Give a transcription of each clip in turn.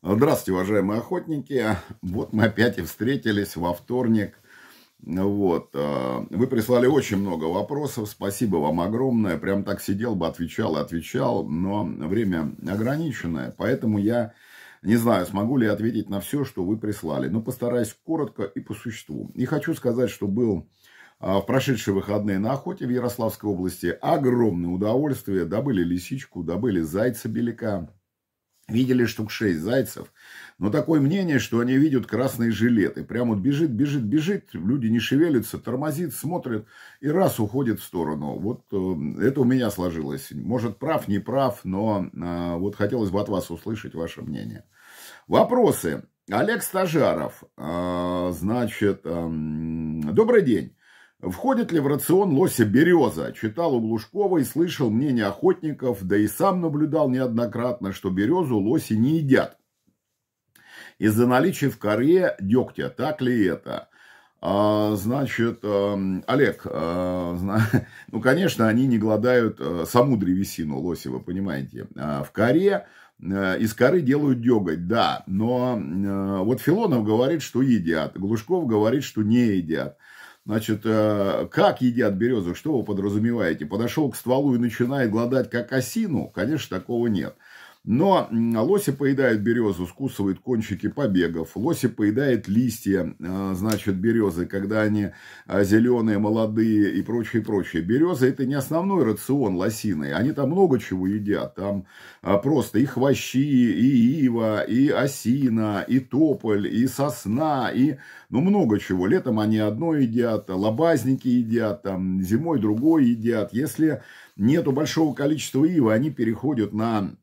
Здравствуйте, уважаемые охотники. Вот мы опять и встретились во вторник. Вот. Э, вы прислали очень много вопросов. Спасибо вам огромное. Прям так сидел бы, отвечал и отвечал. Но время ограниченное. Поэтому я не знаю, смогу ли ответить на все, что вы прислали. Но постараюсь коротко и по существу. И хочу сказать, что был э, в прошедшие выходные на охоте в Ярославской области. Огромное удовольствие. Добыли лисичку, добыли зайца-беляка Видели штук шесть зайцев, но такое мнение, что они видят красные жилеты. Прямо вот бежит, бежит, бежит, люди не шевелятся, тормозит, смотрит и раз уходит в сторону. Вот э, это у меня сложилось. Может, прав, не прав, но э, вот хотелось бы от вас услышать ваше мнение. Вопросы. Олег Стажаров, э, значит, эм, добрый день. Входит ли в рацион лося береза? Читал у Глушкова и слышал мнение охотников, да и сам наблюдал неоднократно, что березу лоси не едят. Из-за наличия в коре дегтя, так ли это? А, значит, эм, Олег, а, ну, конечно, они не гладают э, саму древесину лоси, вы понимаете. А в коре э, из коры делают деготь, да, но вот Филонов говорит, что едят, Глушков говорит, что не едят. Значит, э, как едят березу, что вы подразумеваете? Подошел к стволу и начинает гладать как осину? Конечно, такого нет. Но лоси поедают березу, скусывают кончики побегов. Лоси поедают листья, э, значит, березы, когда они э, зеленые, молодые и прочее, прочее. Березы – это не основной рацион лосиной. Они там много чего едят. Там э, просто и хвощи, и ива, и осина, и тополь, и сосна, и ну, много чего. Летом они одно едят, лобазники едят, там, зимой другое едят. Если нету большого количества ивы, они переходят на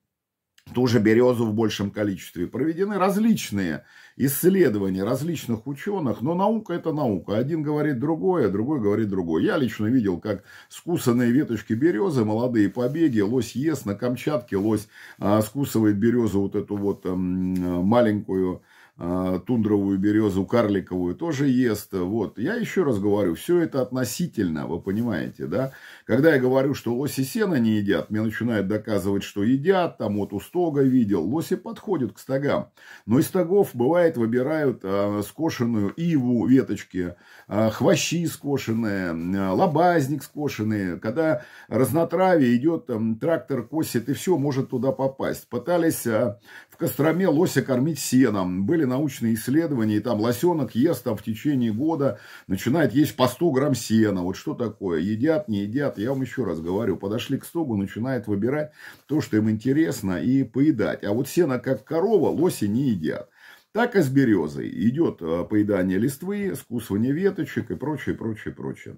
тоже березу в большем количестве. Проведены различные исследования различных ученых, но наука это наука. Один говорит другое, другой говорит другое. Я лично видел, как скусанные веточки березы, молодые побеги, лось ест на Камчатке, лось а, скусывает березу вот эту вот а, маленькую, а, тундровую березу карликовую тоже ест. Вот. Я еще раз говорю, все это относительно, вы понимаете, да? Когда я говорю, что лоси сена не едят, мне начинают доказывать, что едят, там вот у стога видел. Лоси подходят к стогам. Но из стогов, бывает, выбирают а, скошенную иву, веточки, а, хвощи скошенные, лобазник скошенный. Когда разнотравие идет, там, трактор косит, и все может туда попасть. Пытались э, в Костроме лося кормить сеном. Были научные исследования, и там лосенок ест там в течение года, начинает есть по 100 грамм сена. Вот что такое? Едят, не едят? Я вам еще раз говорю. Подошли к стогу, начинает выбирать то, что им интересно, и поедать. А вот сено, как корова, лоси не едят. Так и с березой идет э, поедание листвы, скусывание веточек и прочее, прочее, прочее.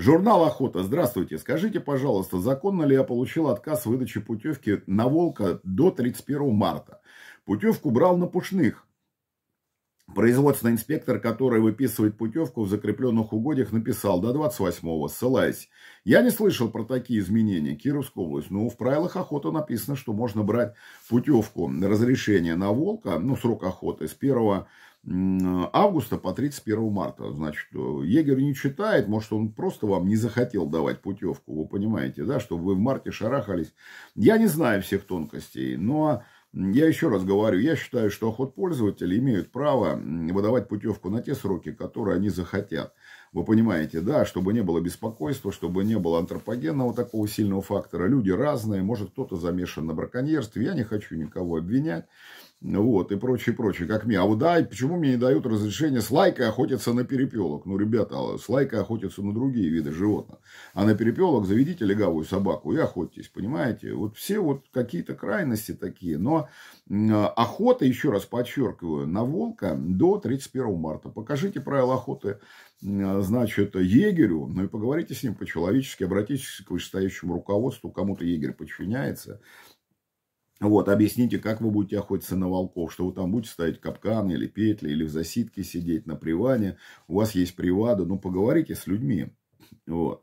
Журнал «Охота». Здравствуйте. Скажите, пожалуйста, законно ли я получил отказ в выдаче путевки на «Волка» до 31 марта? Путевку брал на Пушных. Производственный инспектор, который выписывает путевку в закрепленных угодьях, написал до 28-го, ссылаясь. Я не слышал про такие изменения. Кировская область. Но ну, в правилах охоты написано, что можно брать путевку на разрешение на волка, ну, срок охоты с 1 августа по 31 марта. Значит, э, егерь не читает, может, он просто вам не захотел давать путевку, вы понимаете, да, чтобы вы в марте шарахались. Я не знаю всех тонкостей, но я еще раз говорю, я считаю, что охотпользователи имеют право выдавать путевку на те сроки, которые они захотят. Вы понимаете, да, чтобы не было беспокойства, чтобы не было антропогенного такого сильного фактора. Люди разные, может кто-то замешан на браконьерстве, я не хочу никого обвинять вот, и прочее, прочее, как мне. А вот да, почему мне не дают разрешение с лайкой охотиться на перепелок? Ну, ребята, а с лайкой охотятся на другие виды животных. А на перепелок заведите легавую собаку и охотитесь, понимаете? Вот все вот какие-то крайности такие. Но охота, еще раз подчеркиваю, на волка до 31 марта. Покажите правила охоты, значит, егерю, ну и поговорите с ним по-человечески, обратитесь к вышестоящему руководству, кому-то егерь подчиняется вот, объясните, как вы будете охотиться на волков, что вы там будете ставить капканы или петли, или в засидке сидеть на приване, у вас есть привада, ну, поговорите с людьми, вот.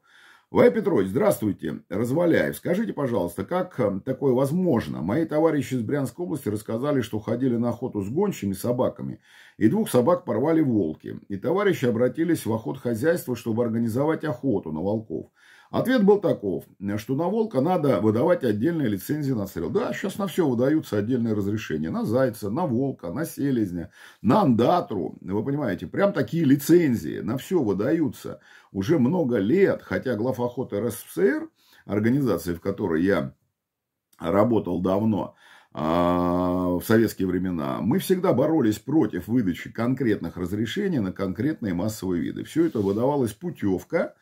Вай Петрович, здравствуйте, Разваляев. Скажите, пожалуйста, как э, такое возможно? Мои товарищи из Брянской области рассказали, что ходили на охоту с гончими собаками, и двух собак порвали волки. И товарищи обратились в охотхозяйство, чтобы организовать охоту на волков – Ответ был таков, что на волка надо выдавать отдельные лицензии на стрел. Да, сейчас на все выдаются отдельные разрешения. На зайца, на волка, на селезня, на андатру. Вы понимаете, прям такие лицензии на все выдаются уже много лет. Хотя главоход РСФСР, организации, в которой я работал давно, а, в советские времена, мы всегда боролись против выдачи конкретных разрешений на конкретные массовые виды. Все это выдавалась путевка,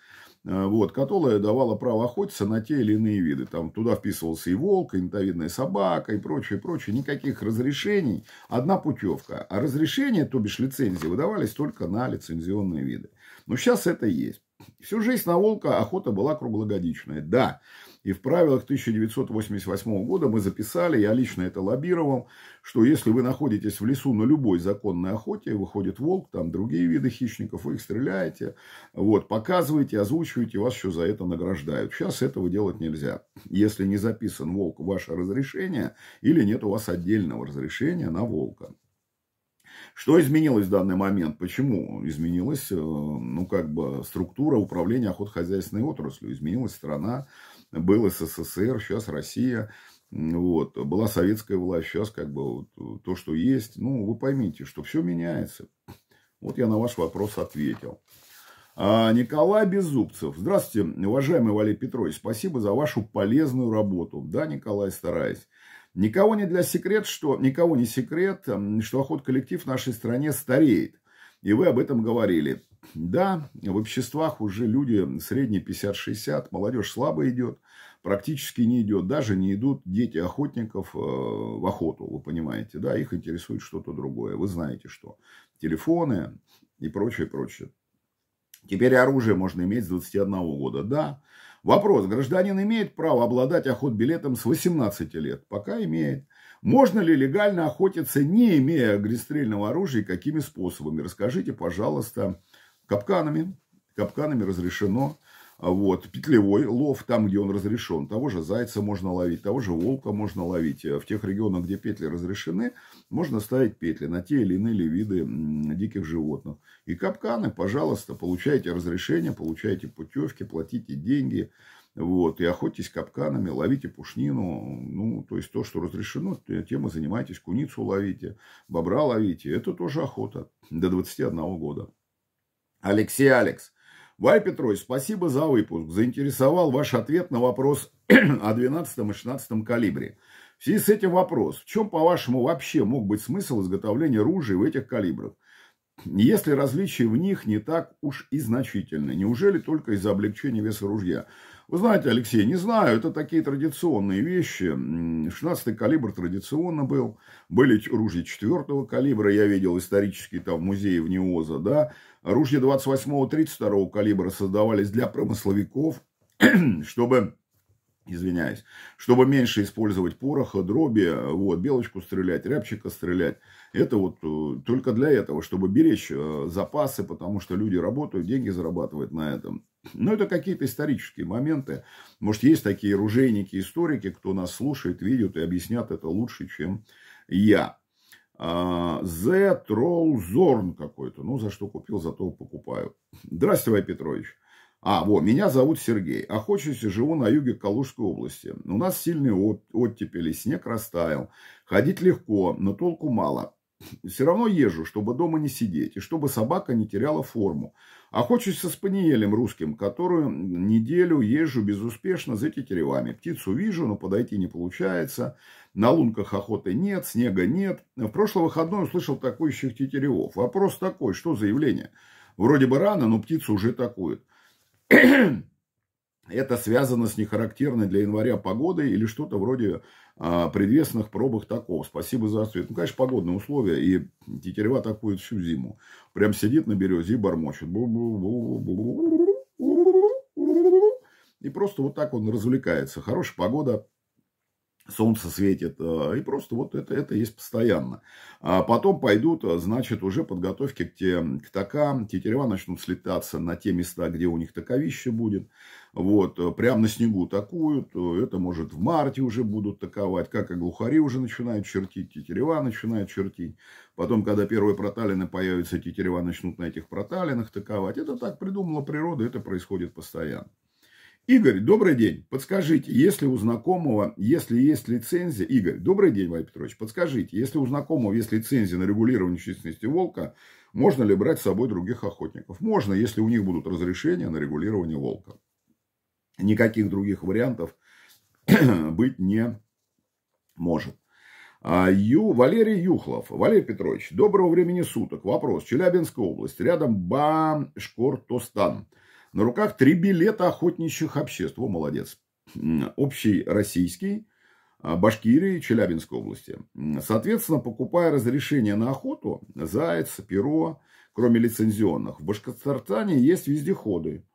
Э, вот, которая давала право охотиться на те или иные виды. Там туда вписывался и волк, и нитовидная собака, и прочее, прочее. Никаких разрешений, одна путевка. А разрешения, то бишь лицензии, выдавались только на лицензионные виды. Но сейчас это есть. Всю жизнь на волка охота была круглогодичная. Да, и в правилах 1988 года мы записали, я лично это лоббировал, что если вы находитесь в лесу на любой законной охоте, выходит волк, там другие виды хищников, вы их стреляете, вот, показываете, озвучиваете, вас еще за это награждают. Сейчас этого делать нельзя. Если не записан волк, ваше разрешение, или нет у вас отдельного разрешения на волка. Что изменилось в данный момент? Почему изменилась, э, ну, как бы, структура управления охотхозяйственной отраслью? Изменилась страна, был СССР, сейчас Россия, вот, была советская власть, сейчас как бы вот э, то, что есть, ну, вы поймите, что все меняется. Вот я на ваш вопрос ответил. А, Николай Беззубцев. Здравствуйте, уважаемый Валерий Петрович. Спасибо за вашу полезную работу. Да, Николай, стараюсь. Никого не для секрет, что, никого не секрет, что охот-коллектив в нашей стране стареет. И вы об этом говорили. Да, в обществах уже люди средние 50-60, молодежь слабо идет практически не идет. Даже не идут дети охотников э, в охоту, вы понимаете, да, их интересует что-то другое. Вы знаете, что телефоны и прочее, прочее. Теперь оружие можно иметь с 21 года, да. Вопрос, гражданин имеет право обладать охотбилетом с 18 лет? Пока имеет. Можно ли легально охотиться, не имея огнестрельного оружия, и какими способами? Расскажите, пожалуйста, капканами. Капканами разрешено. Вот, петлевой лов, там, где он разрешен. Того же зайца можно ловить, того же волка можно ловить. Э, в тех регионах, где петли разрешены, можно ставить петли на те или иные виды диких животных. И капканы, пожалуйста, получайте разрешение, получайте путевки, платите деньги. Вот, и охотитесь капканами, ловите пушнину, ну, то есть то, что разрешено, тем и занимайтесь, куницу ловите, бобра ловите, это тоже охота до 21 года. Алексей Алекс, Валь Петрович, спасибо за выпуск. Заинтересовал ваш ответ на вопрос о 12 и 16 калибре. В связи с этим вопрос. В чем, по-вашему, вообще мог быть смысл изготовления ружей в этих калибрах? Если различия в них не так уж и значительны, неужели только из-за облегчения веса ружья? Вы знаете, Алексей, не знаю, это такие традиционные вещи. 16-й калибр традиционно был. Были ружья 4 калибра, я видел исторические там музеи в Неоза, да. Ружья 28-го, 32-го калибра создавались для промысловиков, чтобы извиняюсь, чтобы меньше использовать пороха, дроби, вот, белочку стрелять, рябчика стрелять. Это вот э, только для этого, чтобы беречь э, запасы, потому что люди работают, деньги зарабатывают на этом. Но это какие-то исторические моменты. Может, есть такие ружейники, историки, кто нас слушает, видит и объяснят это лучше, чем я. The а, Trollzorn какой-то. Ну, за что купил, зато покупаю. Здравствуйте, Вай Петрович. А, вот, меня зовут Сергей. Охочусь и живу на юге Калужской области. У нас сильные оттепели, снег растаял. Ходить легко, но толку мало. Все равно езжу, чтобы дома не сидеть, и чтобы собака не теряла форму. А хочется с паниелем русским, которую неделю езжу безуспешно за тетеревами. Птицу вижу, но подойти не получается. На лунках охоты нет, снега нет. В прошлый выходной услышал такующих тетеревов. Вопрос такой, что заявление? Вроде бы рано, но птицу уже атакуют это связано с нехарактерной для января погодой или что-то вроде а, предвестных пробок такого. Спасибо за ответ. Ну, конечно, погодные условия, и тетерева атакует всю зиму. Прям сидит на березе и бормочет. И просто вот так он развлекается. Хорошая погода, солнце светит, а, и просто вот это, это есть постоянно. А потом пойдут, а, значит, уже подготовки к, те, к такам, тетерева начнут слетаться на те места, где у них таковище будет, вот, а, прямо на снегу такуют, это может в марте уже будут таковать, как и глухари уже начинают чертить, тетерева начинают чертить, потом, когда первые проталины появятся, тетерева начнут на этих проталинах таковать, это так придумала природа, это происходит постоянно. Игорь, добрый день. Подскажите, если у знакомого, если есть лицензия... Игорь, добрый день, Валерий Петрович. Подскажите, если у знакомого есть лицензия на регулирование численности волка, можно ли брать с собой других охотников? Можно, если у них будут разрешения на регулирование волка. Никаких других вариантов быть не может. А, Ю, Валерий Юхлов. Валерий Петрович, доброго времени суток. Вопрос. Челябинская область. Рядом Башкортостан. Башкортостан. На руках три билета охотничьих обществ. О, молодец. Общий российский, а, Башкирии, Челябинской области. Соответственно, покупая разрешение на охоту, заяц, перо, кроме лицензионных, в Башкортостане есть вездеходы.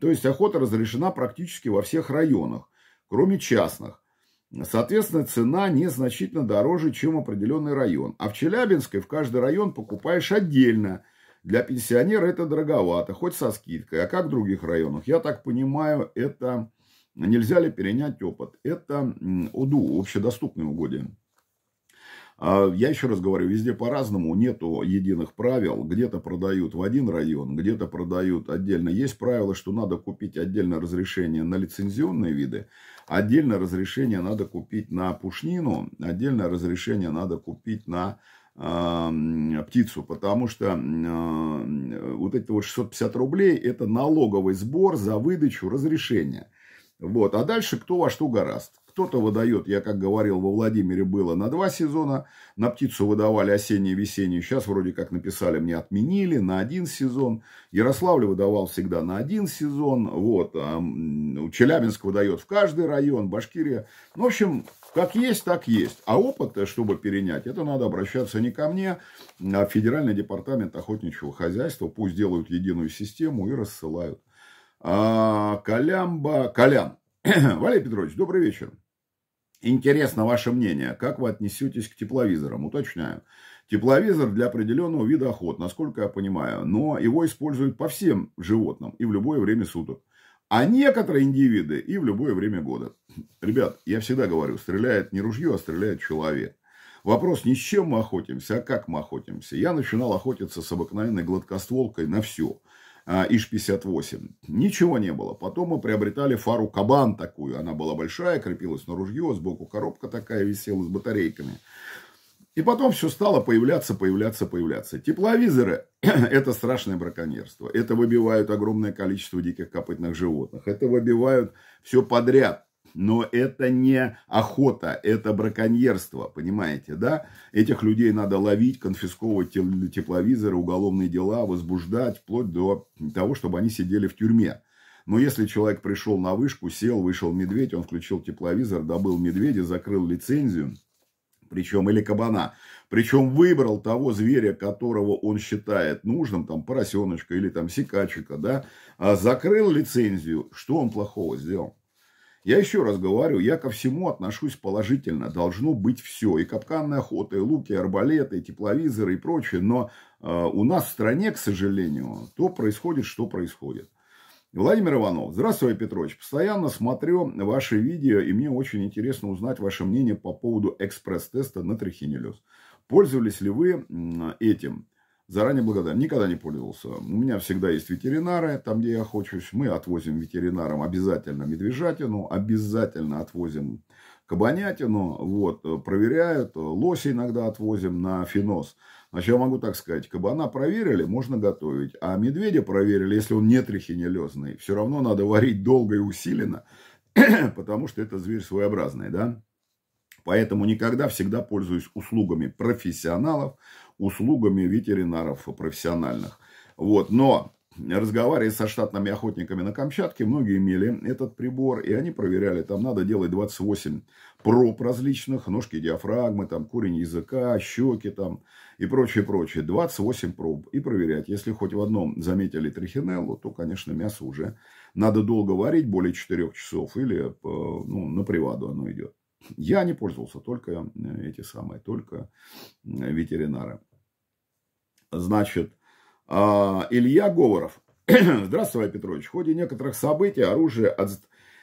То есть охота разрешена практически во всех районах, кроме частных. Соответственно, цена незначительно дороже, чем определенный район. А в Челябинской в каждый район покупаешь отдельно – для пенсионера это дороговато, хоть со скидкой. А как в других районах? Я так понимаю, это нельзя ли перенять опыт? Это ОДУ, общедоступные угодья. А, я еще раз говорю, везде по-разному, нету единых правил. Где-то продают в один район, где-то продают отдельно. Есть правило, что надо купить отдельное разрешение на лицензионные виды, отдельное разрешение надо купить на пушнину, отдельное разрешение надо купить на Эм, птицу, потому что э, вот эти вот 650 рублей это налоговый сбор за выдачу разрешения. Вот. А дальше кто во что гораст. Кто-то выдает, я как говорил, во Владимире было на два сезона. На птицу выдавали и весеннюю. Сейчас вроде как написали мне отменили на один сезон. Ярославль выдавал всегда на один сезон. Вот. А Челябинск выдает в каждый район, Башкирия. Ну, в общем, как есть, так есть. А опыт, чтобы перенять, это надо обращаться не ко мне, а в Федеральный департамент охотничьего хозяйства. Пусть делают единую систему и рассылают. А, Колямба, Колян. Валерий Петрович, добрый вечер. Интересно ваше мнение. Как вы отнесетесь к тепловизорам? Уточняю. Тепловизор для определенного вида охот, насколько я понимаю. Но его используют по всем животным и в любое время суток. А некоторые индивиды и в любое время года. Ребят, я всегда говорю, стреляет не ружье, а стреляет человек. Вопрос не с чем мы охотимся, а как мы охотимся. Я начинал охотиться с обыкновенной гладкостволкой на все. А, ИШ-58. Ничего не было. Потом мы приобретали фару Кабан такую. Она была большая, крепилась на ружье, сбоку коробка такая висела с батарейками. И потом все стало появляться, появляться, появляться. Тепловизоры – это страшное браконьерство. Это выбивают огромное количество диких копытных животных. Это выбивают все подряд. Но это не охота, это браконьерство, понимаете, да? Этих людей надо ловить, конфисковывать тепловизоры, уголовные дела, возбуждать, вплоть до того, чтобы они сидели в тюрьме. Но если человек пришел на вышку, сел, вышел медведь, он включил тепловизор, добыл медведя, закрыл лицензию, причем или кабана. Причем выбрал того зверя, которого он считает нужным, там поросеночка или там секачика, да, а закрыл лицензию, что он плохого сделал? Я еще раз говорю, я ко всему отношусь положительно. Должно быть все. И капканная охота, и луки, и арбалеты, и тепловизоры, и прочее. Но э, у нас в стране, к сожалению, то происходит, что происходит. Владимир Иванов. Здравствуй, Петрович. Постоянно смотрю ваши видео, и мне очень интересно узнать ваше мнение по поводу экспресс-теста на трихинеллез. Пользовались ли вы этим? Заранее благодарен. Никогда не пользовался. У меня всегда есть ветеринары, там, где я хочусь. Мы отвозим ветеринарам обязательно медвежатину, обязательно отвозим кабанятину. Вот, э, проверяют. Э, лоси иногда отвозим на финос. Значит, я могу так сказать, кабана проверили, можно готовить. А медведя проверили, если он не трихинелезный. Все равно надо варить долго и усиленно, потому что это зверь своеобразный, да? Поэтому никогда всегда пользуюсь услугами профессионалов, услугами ветеринаров профессиональных. Вот, но разговаривая со штатными охотниками на Камчатке, многие имели этот прибор, и они проверяли, там надо делать 28 проб различных, ножки диафрагмы, там корень языка, щеки там и прочее, прочее. 28 проб и проверять. Если хоть в одном заметили трихинеллу, то, конечно, мясо уже надо долго варить, более 4 часов, или э, ну, на приваду оно идет. Я не пользовался, только э, эти самые, только э, ветеринары значит, а, Илья Говоров. Здравствуй, Петрович. В ходе некоторых событий оружие от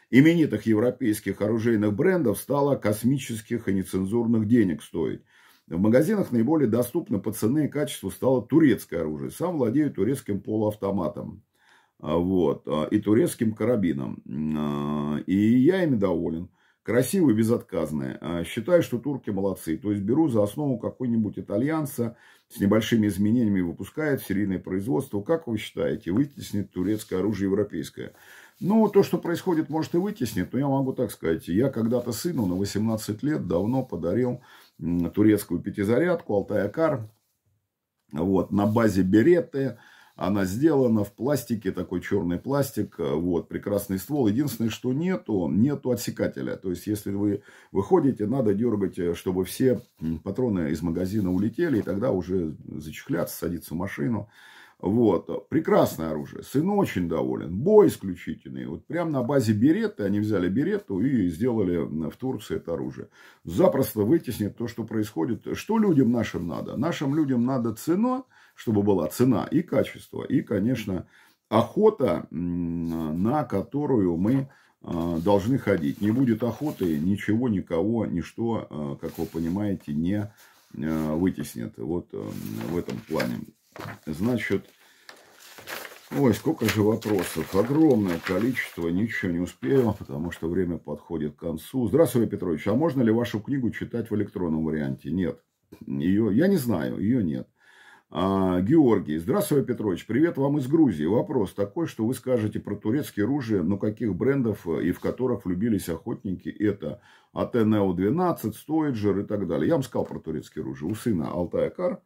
именитых европейских оружейных брендов стало космических и нецензурных денег стоить. В магазинах наиболее доступно по цене и качеству стало турецкое оружие. Сам владею турецким полуавтоматом а, вот, а, и турецким карабином. И я ими доволен красивая, безотказная. Считаю, что турки молодцы. То есть беру за основу какой-нибудь итальянца, с небольшими изменениями выпускает серийное производство. Как вы считаете, вытеснит турецкое оружие европейское? Ну, то, что происходит, может и вытеснит, но я могу так сказать. Я когда-то сыну на 18 лет давно подарил турецкую пятизарядку Алтай-Акар вот, на базе береты. Она сделана в пластике, такой черный пластик, э, вот, прекрасный ствол. Единственное, что нету, нету отсекателя. То есть, если вы выходите, надо дергать, э, чтобы все патроны из магазина улетели, и тогда уже зачехляться, садиться в машину. Вот, прекрасное оружие. Сын очень доволен. Бой исключительный. Вот прямо на базе Беретты они взяли Беретту и сделали в Турции это оружие. Запросто вытеснит то, что происходит. Что людям нашим надо? Нашим людям надо цена чтобы была цена и качество, и, конечно, охота, на которую мы а, должны ходить. Не будет охоты, ничего, никого, ничто, а, как вы понимаете, не а, вытеснит. Вот в этом плане. Значит, ой, сколько же вопросов. Огромное количество, ничего не успею, потому что время подходит к концу. Здравствуй, Петрович, а можно ли вашу книгу читать в электронном варианте? Нет. Ее, я не знаю, ее нет. А, Георгий, здравствуй, Петрович, привет вам из Грузии. Вопрос такой, что вы скажете про турецкие ружья, но каких брендов э, и в которых влюбились охотники, это АТНО-12, Стоиджер и так далее. Я вам сказал про турецкие ружья. У сына Алтая Кар,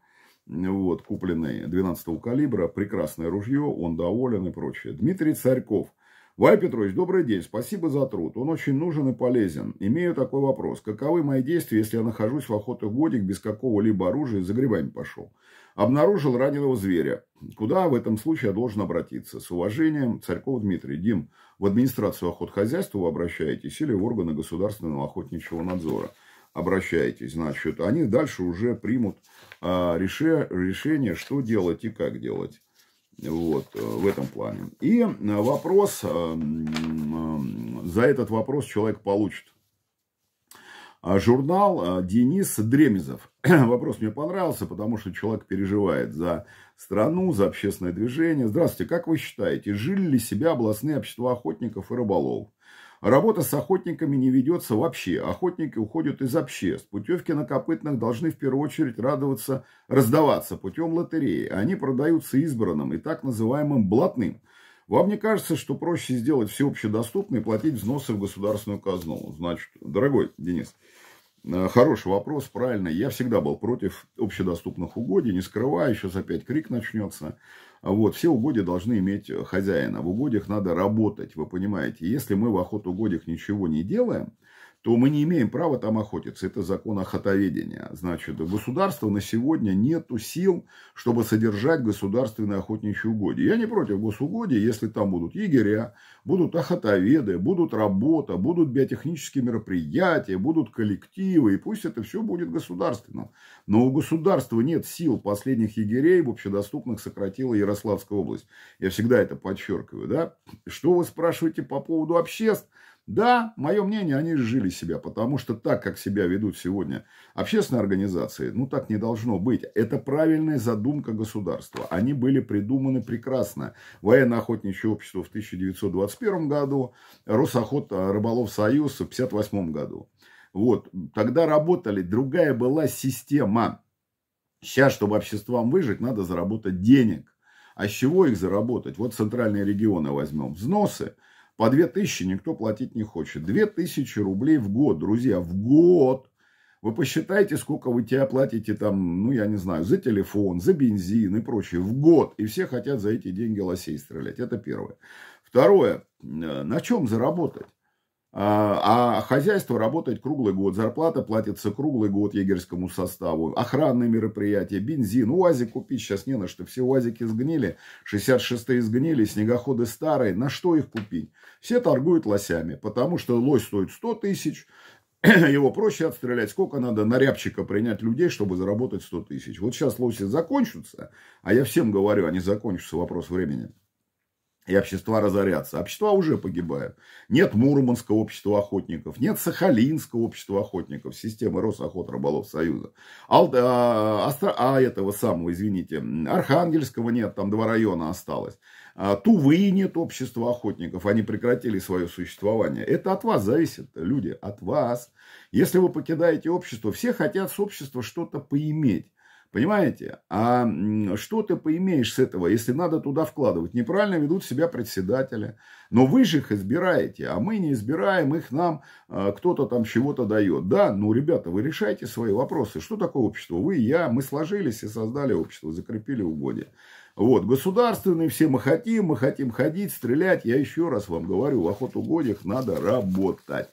вот, купленный 12 калибра, прекрасное ружье, он доволен и прочее. Дмитрий Царьков. Вай Петрович, добрый день, спасибо за труд, он очень нужен и полезен. Имею такой вопрос, каковы мои действия, если я нахожусь в охоту годик без какого-либо оружия и за грибами пошел? обнаружил раненого зверя. Куда в этом случае я должен обратиться? С уважением, Царьков Дмитрий. Дим, в администрацию охотхозяйства вы обращаетесь или в органы государственного охотничьего надзора? Обращаетесь, значит, они дальше уже примут а, реше, решение, что делать и как делать. Вот, э, в этом плане. И э, вопрос, э, за этот вопрос человек получит а журнал а, Денис Дремезов. Вопрос мне понравился, потому что человек переживает за страну, за общественное движение. Здравствуйте, как вы считаете, жили ли себя областные общества охотников и рыболов? Работа с охотниками не ведется вообще. Охотники уходят из обществ. Путевки на копытных должны в первую очередь радоваться, раздаваться путем лотереи. Они продаются избранным и так называемым блатным – вам не кажется, что проще сделать всеобщедоступно и платить взносы в государственную казну? Значит, дорогой Денис, э, хороший вопрос, правильно. Я всегда был против общедоступных угодий, не скрываю, сейчас опять крик начнется. Вот, все угодья должны иметь э, хозяина. В угодьях надо работать, вы понимаете. Если мы в охот угодьях ничего не делаем, то мы не имеем права там охотиться. Это закон охотоведения. Значит, у государства на сегодня нет сил, чтобы содержать государственные охотничьи угодья. Я не против госугодий, если там будут егеря, будут охотоведы, будут работа, будут биотехнические мероприятия, будут коллективы, и пусть это все будет государственным. Но у государства нет сил последних егерей, в общедоступных сократила Ярославская область. Я всегда это подчеркиваю. Да? Что вы спрашиваете по поводу обществ? Да, мое мнение, они сжили себя, потому что так, как себя ведут сегодня общественные организации, ну так не должно быть. Это правильная задумка государства. Они были придуманы прекрасно. Военно-охотничье общество в 1921 году, Росохот, э, Рыболов Союз в 1958 году. Вот, тогда работали, другая была система. Сейчас, чтобы обществам выжить, надо заработать денег. А с чего их заработать? Вот центральные регионы возьмем. Взносы – по 2000 никто платить не хочет. 2000 рублей в год, друзья, в год. Вы посчитайте, сколько вы тебя платите там, ну, я не знаю, за телефон, за бензин и прочее, в год. И все хотят за эти деньги лосей стрелять. Это первое. Второе. Э, на чем заработать? А, а хозяйство работает круглый год, зарплата платится круглый год егерскому составу, охранные мероприятия, бензин, УАЗик купить сейчас не на что, все УАЗики сгнили, 66-е сгнили, снегоходы старые, на что их купить? Все торгуют лосями, потому что лось стоит 100 тысяч, его проще отстрелять. Сколько надо на рябчика принять людей, чтобы заработать 100 тысяч? Вот сейчас лоси закончатся, а я всем говорю, они а закончатся, вопрос времени и общества разорятся. Общества уже погибают. Нет Мурманского общества охотников, нет Сахалинского общества охотников, системы Росохотраболов Союза. Ал, а, Астра, а этого самого, извините, Архангельского нет, там два района осталось. А, Тувы нет общества охотников, они прекратили свое существование. Это от вас зависит, люди, от вас. Если вы покидаете общество, все хотят с общества что-то поиметь. Понимаете? А что ты поимеешь с этого, если надо туда вкладывать? Неправильно ведут себя председатели. Но вы же их избираете, а мы не избираем, их нам а, кто-то там чего-то дает. Да, ну, ребята, вы решайте свои вопросы. Что такое общество? Вы и я, мы сложились и создали общество, закрепили угодья. Вот, государственные все мы хотим, мы хотим ходить, стрелять. Я еще раз вам говорю, в охотугодьях надо работать.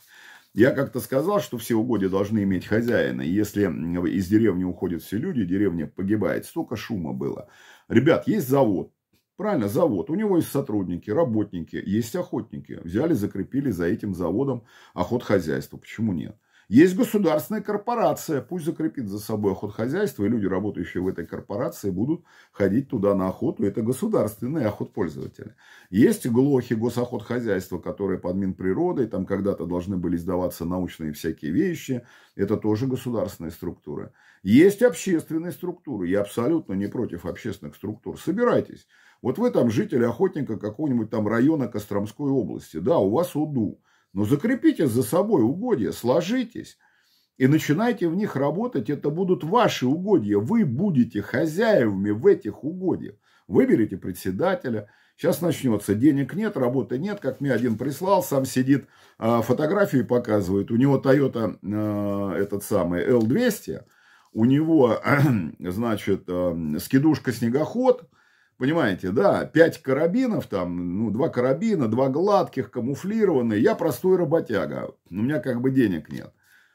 Я как-то сказал, что все угодья должны иметь хозяина. Если из деревни уходят все люди, деревня погибает. Столько шума было. Ребят, есть завод. Правильно, завод. У него есть сотрудники, работники, есть охотники. Взяли, закрепили за этим заводом охотхозяйство. Почему нет? Есть государственная корпорация, пусть закрепит за собой охот охотхозяйство, и люди, работающие в этой корпорации, будут ходить туда на охоту. Это государственные охотпользователи. Есть глохи госохотхозяйства, которые под Минприродой, там когда-то должны были сдаваться научные всякие вещи. Это тоже государственные структуры. Есть общественные структуры. Я абсолютно не против общественных структур. Собирайтесь. Вот вы там житель охотника какого-нибудь там района Костромской области. Да, у вас УДУ но ну, закрепите за собой угодья, сложитесь и начинайте в них работать. Это будут ваши угодья, вы будете хозяевами в этих угодьях. Выберите председателя, сейчас начнется, денег нет, работы нет, как мне один прислал, сам сидит, а, фотографии показывает, у него Toyota а, этот самый L200, у него, значит, а, скидушка-снегоход, Понимаете, да, пять карабинов там, ну, два карабина, два гладких, камуфлированные. Я простой работяга, у меня как бы денег нет.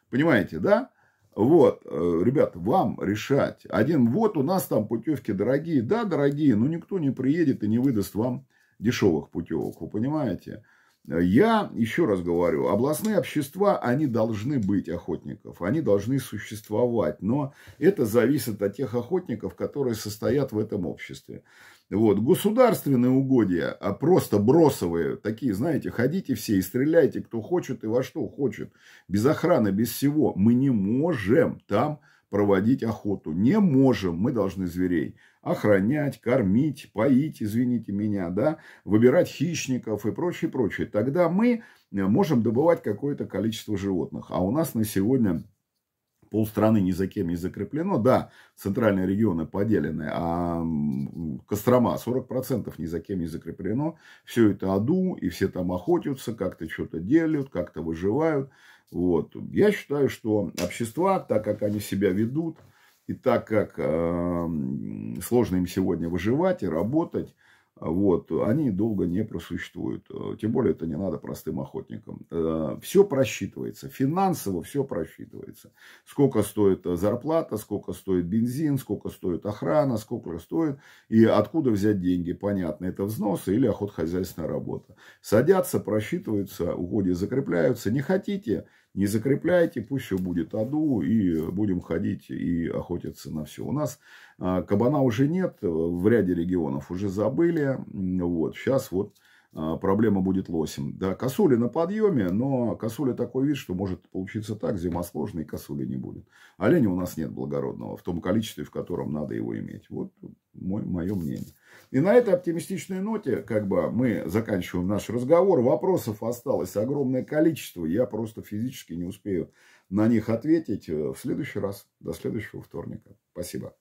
Понимаете, да? Вот, э, ребят, вам решать. Один, вот у нас там путевки дорогие. Да, дорогие, но никто не приедет и не выдаст вам дешевых путевок, вы понимаете? Я еще раз говорю, областные общества, они должны быть охотников, они должны существовать, но это зависит от тех охотников, которые состоят в этом обществе. Вот, государственные угодья, а просто бросовые, такие, знаете, ходите все и стреляйте, кто хочет и во что хочет, без охраны, без всего. Мы не можем там проводить охоту. Не можем, мы должны зверей охранять, кормить, поить, извините меня, да, выбирать хищников и прочее, прочее. Тогда мы э, можем добывать какое-то количество животных. А у нас на сегодня полстраны ни за кем не закреплено. Да, центральные регионы поделены, а Кострома 40% ни за кем не закреплено. Все это аду, и все там охотятся, как-то что-то делят, как-то выживают. Вот. Я считаю, что общества, так как они себя ведут, и так как э, сложно им сегодня выживать и работать, вот, они долго не просуществуют. Тем более, это не надо простым охотникам. Э, все просчитывается, финансово все просчитывается. Сколько стоит зарплата, сколько стоит бензин, сколько стоит охрана, сколько стоит и откуда взять деньги. Понятно, это взносы или охотхозяйственная работа. Садятся, просчитываются, угодья закрепляются. Не хотите, не закрепляйте, пусть все будет аду, и будем ходить и охотиться на все. У нас а, кабана уже нет, в ряде регионов уже забыли, вот, сейчас вот а, проблема будет лосем. Да, косули на подъеме, но косуля такой вид, что может получиться так, зима сложная и косули не будет. Оленя у нас нет благородного в том количестве, в котором надо его иметь. Вот мой, мое мнение. И на этой оптимистичной ноте как бы мы заканчиваем наш разговор. Вопросов осталось огромное количество. Я просто физически не успею на них ответить. Э, в следующий раз. До следующего вторника. Спасибо.